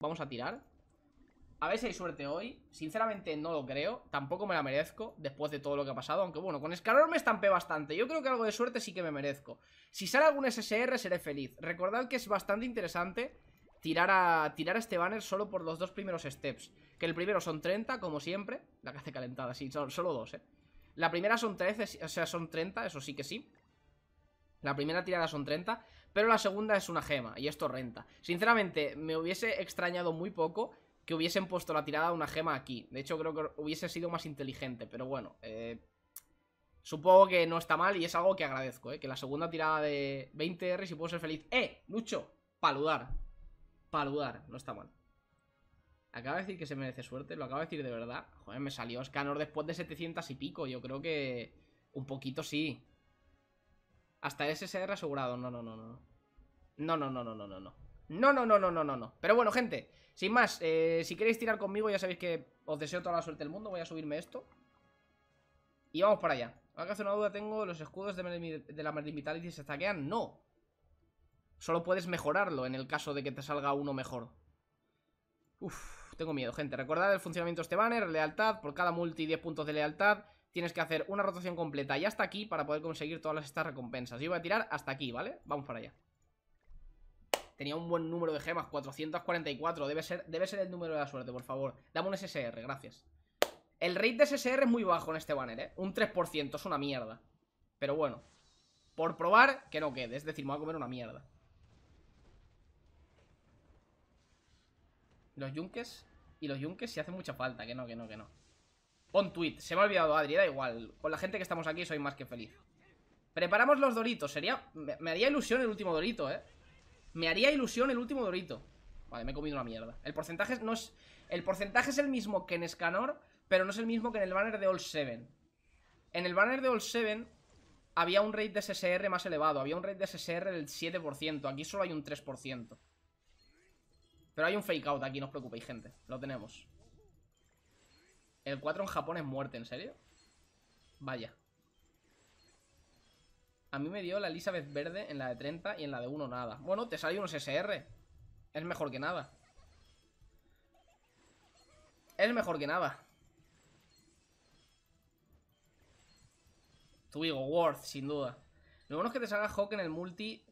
Vamos a tirar A ver si hay suerte hoy Sinceramente no lo creo Tampoco me la merezco Después de todo lo que ha pasado Aunque bueno, con Escalor me estampé bastante Yo creo que algo de suerte sí que me merezco Si sale algún SSR seré feliz Recordad que es bastante interesante tirar a, tirar este banner solo por los dos primeros steps Que el primero son 30, como siempre La que hace calentada, sí, son solo dos, eh La primera son 13, o sea, son 30, eso sí que sí la primera tirada son 30 pero la segunda es una gema y esto renta. Sinceramente, me hubiese extrañado muy poco que hubiesen puesto la tirada una gema aquí. De hecho, creo que hubiese sido más inteligente, pero bueno. Eh, supongo que no está mal y es algo que agradezco, eh, Que la segunda tirada de 20R, si puedo ser feliz... ¡Eh! ¡Mucho! paludar. Paludar, no está mal. Acaba de decir que se merece suerte, lo acaba de decir de verdad. Joder, me salió Scanor después de 700 y pico. Yo creo que un poquito sí. Hasta SSR asegurado. No, no, no, no. No, no, no, no, no, no, no. No, no, no, no, no, no, no. Pero bueno, gente, sin más, si queréis tirar conmigo, ya sabéis que os deseo toda la suerte del mundo. Voy a subirme esto. Y vamos para allá. Acá hace una duda tengo, ¿los escudos de, la Merlin Vitality se saquean? No. Solo puedes mejorarlo en el caso de que te salga uno mejor. Uf, tengo miedo, gente. Recordad el funcionamiento de este banner, lealtad, por cada multi 10 puntos de lealtad tienes que hacer una rotación completa y hasta aquí para poder conseguir todas estas recompensas. Yo voy a tirar hasta aquí, ¿vale? Vamos para allá. Tenía un buen número de gemas, 444. Debe ser, debe ser el número de la suerte, por favor. Dame un SSR, gracias. El rate de SSR es muy bajo en este banner, ¿eh? Un 3%, es una mierda. Pero bueno. Por probar, que no quede. Es decir, me voy a comer una mierda. Los yunques... Y los yunques si hacen mucha falta. Que no, que no, que no. Pon tweet, se me ha olvidado Adri, da igual Con la gente que estamos aquí soy más que feliz Preparamos los doritos, sería... Me, haría ilusión el último dorito, eh Me haría ilusión el último dorito Vale, me he comido una mierda El porcentaje no es... El porcentaje es el mismo que en Scanor Pero no es el mismo que en el banner de All 7 En el banner de All 7 Había un rate de SSR más elevado Había un rate de SSR del 7% Aquí solo hay un 3% Pero hay un fake out aquí, no os preocupéis, gente Lo tenemos el 4 en Japón es muerte, ¿en serio? Vaya. A mí me dio la Elizabeth verde en la de 30 y en la de 1 nada. Bueno, te sale unos SR. Es mejor que nada. Es mejor que nada. Tu digo, Worth, sin duda. Lo bueno es que te salga Hawk en el multi...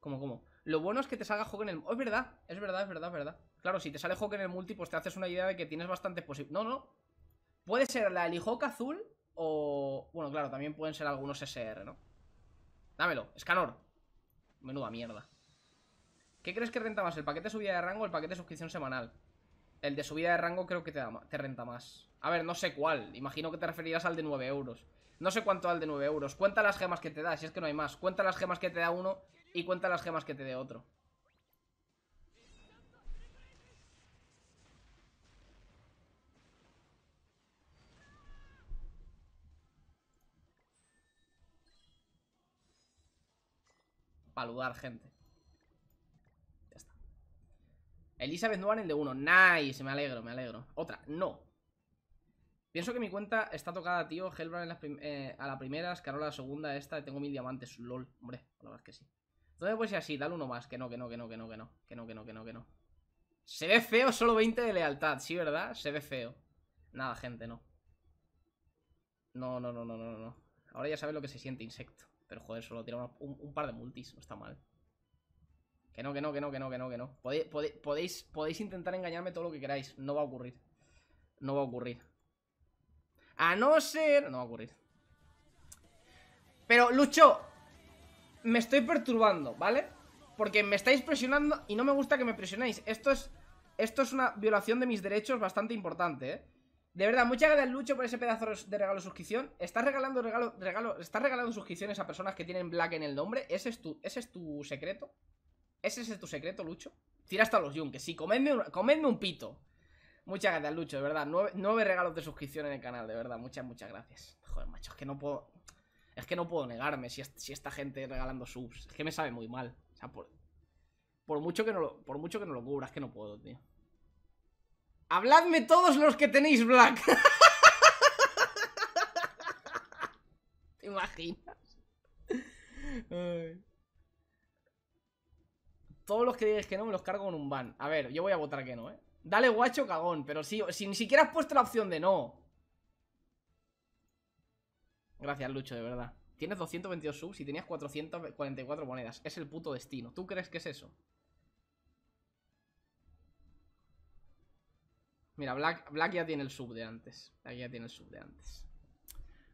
¿Cómo, cómo? Lo bueno es que te salga Hawk en el... es verdad, es verdad, es verdad, es verdad. Claro, si te sale Hawk en el multi, pues te haces una idea de que tienes bastante posibilidades... No, no. Puede ser la elijoca azul o... Bueno, claro, también pueden ser algunos SR, ¿no? Dámelo, Escanor. Menuda mierda. ¿Qué crees que renta más? ¿El paquete de subida de rango o el paquete de suscripción semanal? El de subida de rango creo que te, te renta más. A ver, no sé cuál. Imagino que te referirás al de 9 euros. No sé cuánto al de 9 euros. Cuenta las gemas que te da, si es que no hay más. Cuenta las gemas que te da uno y cuenta las gemas que te dé otro. Saludar, gente. Ya está. Elizabeth Warren de 1. Nice, me alegro, me alegro. Otra, no. Pienso que mi cuenta está tocada, tío. Hellbrand eh, a la primera, Escarola a la segunda, esta. Tengo mil diamantes, lol. Hombre, la verdad es que sí. Entonces, pues así, dale uno más. Que no, que no, que no, que no, que no. Que no, que no, que no, que no. Se ve feo solo 20 de lealtad, ¿sí, verdad? Se ve feo. Nada, gente, no. No, no, no, no, no, no. Ahora ya sabes lo que se siente, insecto. Pero joder, solo tira un, par de multis, no está mal. Que no, que no, que no, que no, que no, que no. Podéis, podéis, intentar engañarme todo lo que queráis. No va a ocurrir. No va a ocurrir. A no ser... No va a ocurrir. Pero, Lucho, me estoy perturbando, ¿vale? Porque me estáis presionando y no me gusta que me presionéis. Esto es, esto es una violación de mis derechos bastante importante, ¿eh? De verdad, muchas gracias Lucho por ese pedazo de regalo de suscripción. Estás regalando regalo, regalo, estás regalando suscripciones a personas que tienen Black en el nombre. Ese es tu, ese es tu secreto. Ese es tu secreto, Lucho. Tira hasta los yunques. Sí, comedme un, un pito. Muchas gracias, Lucho, de verdad. Nueve, regalos de suscripción en el canal, de verdad. Muchas, muchas gracias. Joder, macho, es que no puedo. Es que no puedo negarme si, si esta gente regalando subs. Es que me sabe muy mal. O sea, por, mucho que no por mucho que no lo cubra, es que no puedo, tío. Habladme todos los que tenéis Black. ¿Te imaginas? Todos los que digáis que no me los cargo con un ban. A ver, yo voy a votar que no, ¿eh? Dale guacho cagón, pero si ni siquiera has puesto la opción de no. Gracias, Lucho, de verdad. Tienes 222 subs y tenías 444 monedas. Es el puto destino. ¿Tú crees que es eso? Mira, Black, ya tiene el sub de antes. Black ya tiene el sub de antes.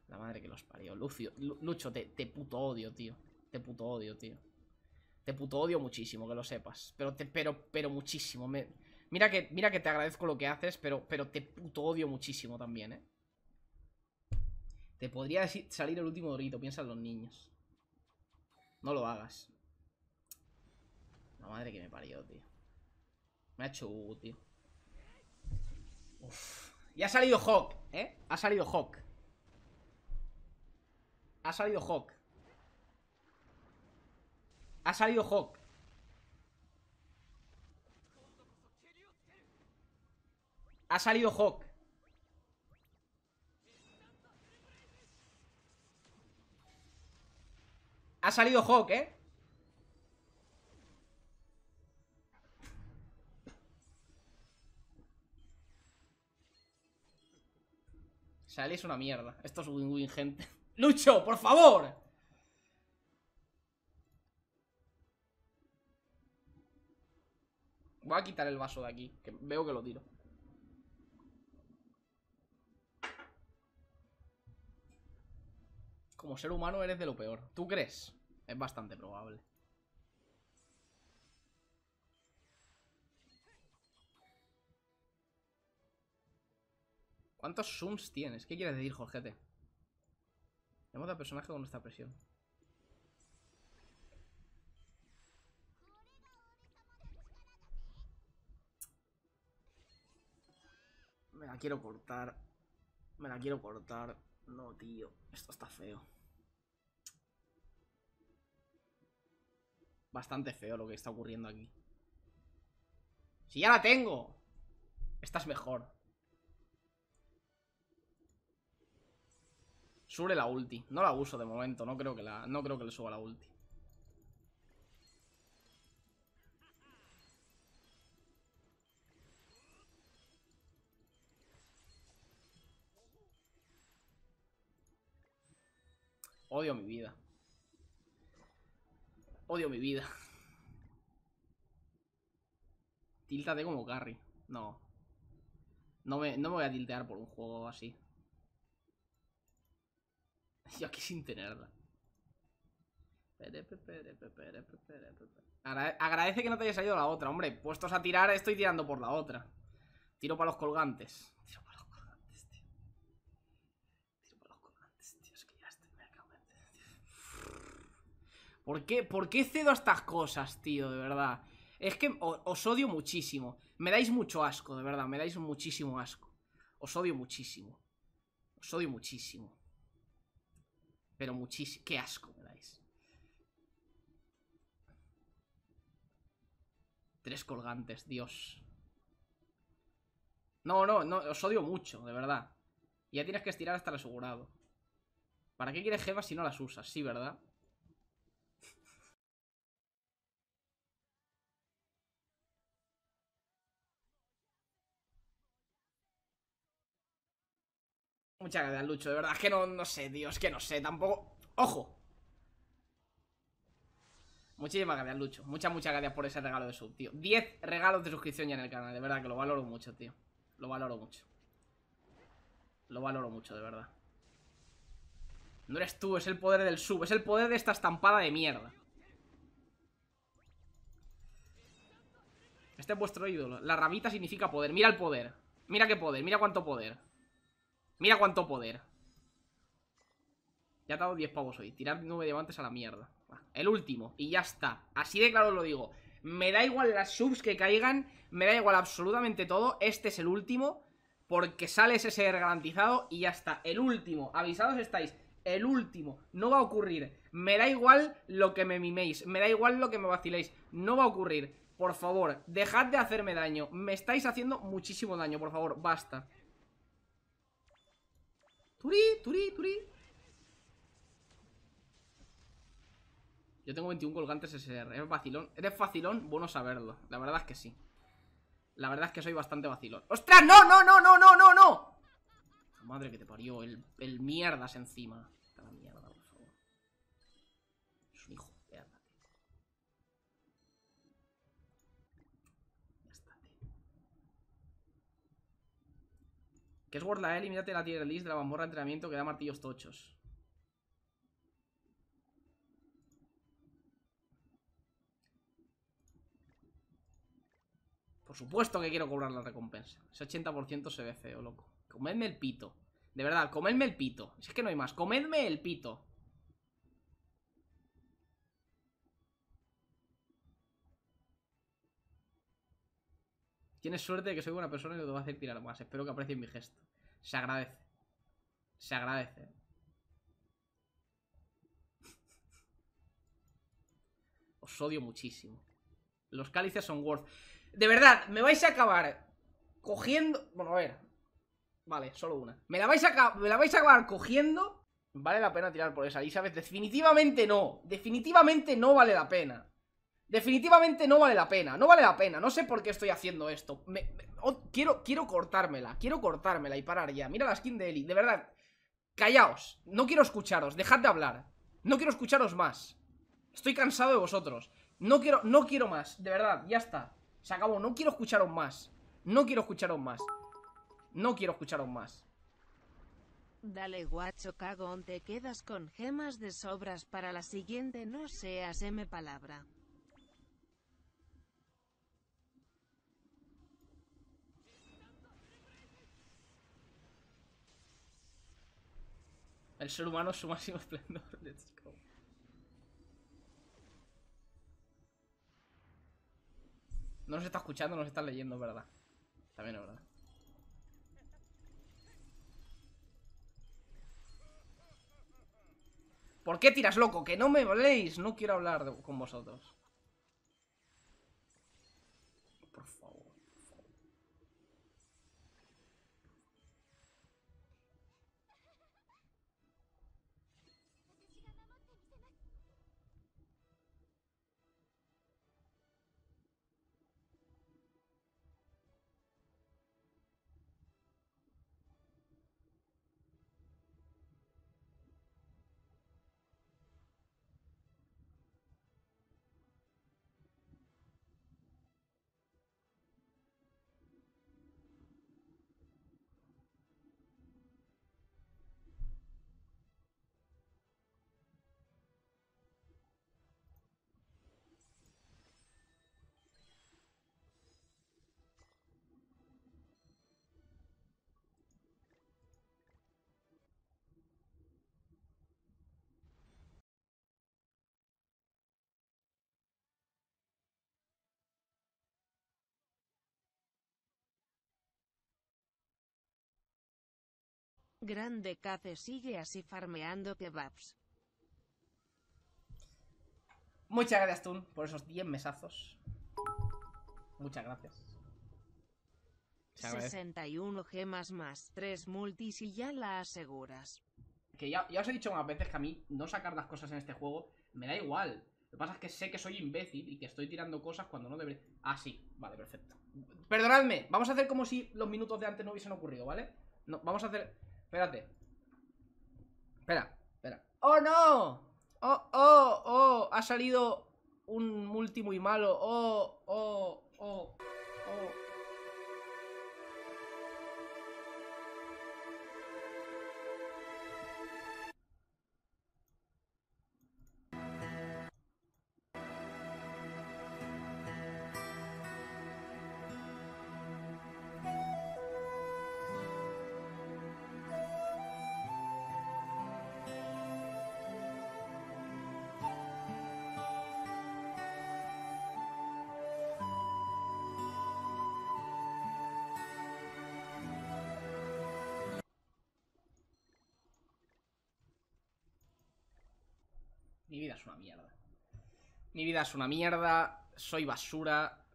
La madre que los parió. Lucio, Lucho, te, puto odio, tío. Te puto odio, tío. Te puto odio muchísimo, que lo sepas. Pero pero, pero muchísimo. mira, que, mira que te agradezco lo que haces, pero, pero te puto odio muchísimo también, eh. Te podría salir el último dorito, piensan los niños. No lo hagas. La madre que me parió, tío. Me ha hecho tío. Y ha salido Hawk, ¿eh? Ha salido Hawk. Ha salido Hawk. Ha salido Hawk. Ha salido Hawk. Ha salido Hawk, ¿eh? es una mierda. Esto es win-win, gente. ¡Lucho, por favor! Voy a quitar el vaso de aquí, veo que lo tiro. Como ser humano eres de lo peor. ¿Tú crees? Es bastante probable. ¿Cuántos zooms tienes? ¿Qué quieres decir, Jorgete? Hemos al personaje con nuestra presión. Me la quiero cortar. Me la quiero cortar. No, tío. Esto está feo. Bastante feo lo que está ocurriendo aquí. ¡Si ya la tengo! Estás mejor. Sube la ulti. No la uso de momento, no creo que la. No creo que le suba la ulti. Odio mi vida. Odio mi vida. Tiltate como carry. No. No me, no me voy a tiltear por un juego así y aquí sin tenerla. Agradece que no te haya salido la otra, hombre. Puestos a tirar, estoy tirando por la otra. Tiro para los colgantes. Tiro para los colgantes, tío. Tiro para los colgantes, tío. Es que ya estoy me acabo ¿Por qué, ¿Por qué cedo a estas cosas, tío? De verdad. Es que os odio muchísimo. Me dais mucho asco, de verdad. Me dais muchísimo asco. Os odio muchísimo. Os odio muchísimo. Pero muchísimo. Qué asco me dais. Tres colgantes, Dios. No, no, no, os odio mucho, de verdad. ya tienes que estirar hasta el asegurado. ¿Para qué quieres gemas si no las usas? Sí, ¿verdad? Muchas gracias, Lucho. De verdad es que no, no sé, Dios, que no sé. Tampoco... ¡Ojo! Muchísimas gracias, Lucho. Muchas, muchas gracias por ese regalo de sub, tío. 10 regalos de suscripción ya en el canal. De verdad que lo valoro mucho, tío. Lo valoro mucho. Lo valoro mucho, de verdad. No eres tú, es el poder del sub. Es el poder de esta estampada de mierda. Este es vuestro ídolo. La ramita significa poder. Mira el poder. Mira qué poder. Mira cuánto poder. Mira cuánto poder. Ya ha dado 10 pavos hoy. Tirad 9 diamantes a la mierda. El último. Y ya está. Así de claro lo digo. Me da igual las subs que caigan. Me da igual absolutamente todo. Este es el último. Porque sale SSR garantizado y ya está. El último. Avisados estáis. El último. No va a ocurrir. Me da igual lo que me miméis. Me da igual lo que me vaciléis. No va a ocurrir. Por favor, dejad de hacerme daño. Me estáis haciendo muchísimo daño. Por favor, basta. Turi, turi, turi. Yo tengo 21 colgantes SR. ¿Eres vacilón? ¿Eres vacilón? Bueno saberlo. La verdad es que sí. La verdad es que soy bastante vacilón. ¡Ostras! ¡No, no, no, no, no, no, no! Madre que te parió. El, el mierdas encima. Que es World eh, y mírate la tierra list de la mamorra de entrenamiento que da martillos tochos. Por supuesto que quiero cobrar la recompensa. Ese 80% se ve feo, loco. Comedme el pito. De verdad, comedme el pito. Si es que no hay más, comedme el pito. Tienes suerte de que soy buena persona y te va a hacer tirar más. Espero que aprecies mi gesto. Se agradece. Se agradece. Os odio muchísimo. Los cálices son worth. De verdad, me vais a acabar cogiendo... Bueno, a ver. Vale, solo una. Me la vais a, me la vais a acabar cogiendo... Vale la pena tirar por esa, Elizabeth. Definitivamente no. Definitivamente no vale la pena. Definitivamente no vale la pena, no vale la pena, no sé por qué estoy haciendo esto. Oh, quiero, quiero cortármela, quiero cortármela y parar ya. Mira la skin de Eli, de verdad. Callaos, no quiero escucharos, dejad de hablar. No quiero escucharos más. Estoy cansado de vosotros. No quiero, no quiero más, de verdad, ya está. Se acabó, no quiero escucharos más. No quiero escucharos más. No quiero escucharos más. Dale guacho cago, te quedas con gemas de sobras para la siguiente no seas M palabra. El ser humano es su máximo esplendor. Let's go. No nos está escuchando, nos está leyendo, ¿verdad? También es verdad. ¿Por qué tiras, loco? Que no me voléis. No quiero hablar con vosotros. Grande Cace sigue así farmeando kebabs. Muchas gracias, Tun, por esos 10 mesazos. Muchas gracias. 61 gemas más 3 multis y ya la aseguras. Que ya, ya os he dicho unas veces que a mí no sacar las cosas en este juego me da igual. Lo que pasa es que sé que soy imbécil y que estoy tirando cosas cuando no debería... Ah, sí, vale, perfecto. Perdonadme, vamos a hacer como si los minutos de antes no hubiesen ocurrido, ¿vale? No, vamos a hacer... Espérate. Espera, espera. ¡Oh, no! ¡Oh, oh, oh! Ha salido un multi muy malo. ¡Oh, oh, oh! ¡Oh! vida es una mierda. Mi vida es una mierda, soy basura,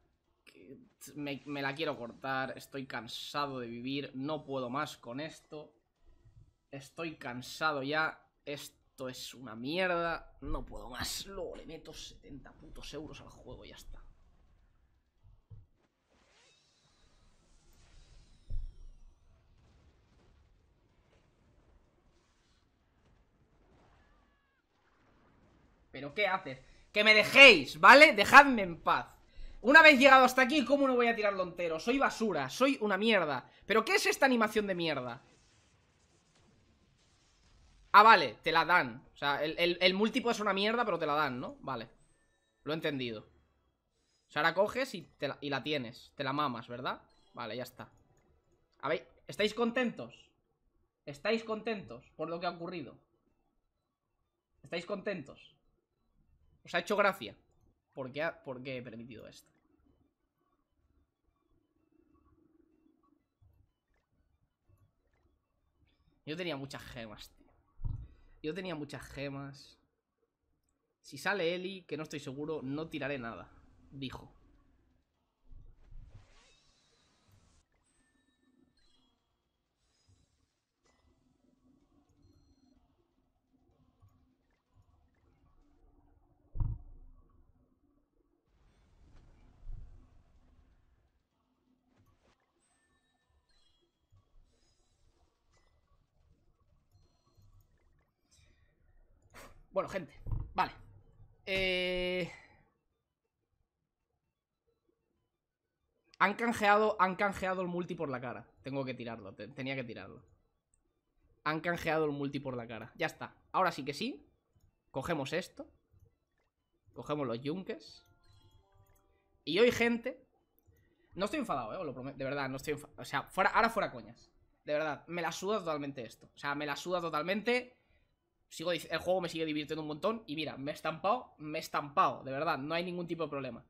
me, me, la quiero cortar, estoy cansado de vivir, no puedo más con esto, estoy cansado ya, esto es una mierda, no puedo más. Luego le meto 70 putos euros al juego y ya está. Pero ¿qué haces? Que me dejéis, ¿vale? Dejadme en paz una vez llegado hasta aquí, ¿cómo no voy a tirarlo entero? Soy basura, soy una mierda ¿Pero qué es esta animación de mierda? Ah, vale, te la dan O sea, el, el, múltiplo es una mierda, pero te la dan, ¿no? Vale, lo he entendido O sea, ahora coges y, la, tienes Te la mamas, ¿verdad? Vale, ya está ¿estáis contentos? ¿Estáis contentos por lo que ha ocurrido? ¿Estáis contentos? Os ha hecho gracia. ¿Por qué, he permitido esto? Yo tenía muchas gemas, tío. Yo tenía muchas gemas. Si sale Eli, que no estoy seguro, no tiraré nada. Dijo. Bueno, gente, vale. Eh, han canjeado, han canjeado el multi por la cara. Tengo que tirarlo, tenía que tirarlo. Han canjeado el multi por la cara. Ya está. Ahora sí que sí. Cogemos esto. Cogemos los yunques. Y hoy, gente... No estoy enfadado, eh, De verdad, no estoy enfadado. O sea, ahora fuera coñas. De verdad, me la suda totalmente esto. O sea, me la suda totalmente el juego me sigue divirtiendo un montón y mira, me he estampado, me he estampado, de verdad, no hay ningún tipo de problema.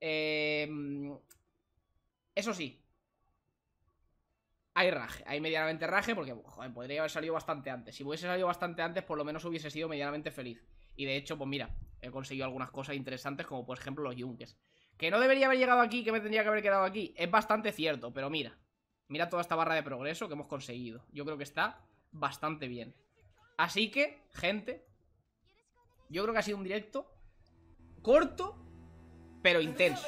Em, eso sí, hay raje, hay medianamente raje porque, joder, podría haber salido bastante antes. Si hubiese salido bastante antes, por lo menos hubiese sido medianamente feliz. Y de hecho, pues mira, he conseguido algunas cosas interesantes como por ejemplo los yunques. Que no debería haber llegado aquí, que me tendría que haber quedado aquí. Es bastante cierto, pero mira. Mira toda esta barra de progreso que hemos conseguido. Yo creo que está bastante bien. Así que, gente, yo creo que ha sido un directo corto, pero intenso.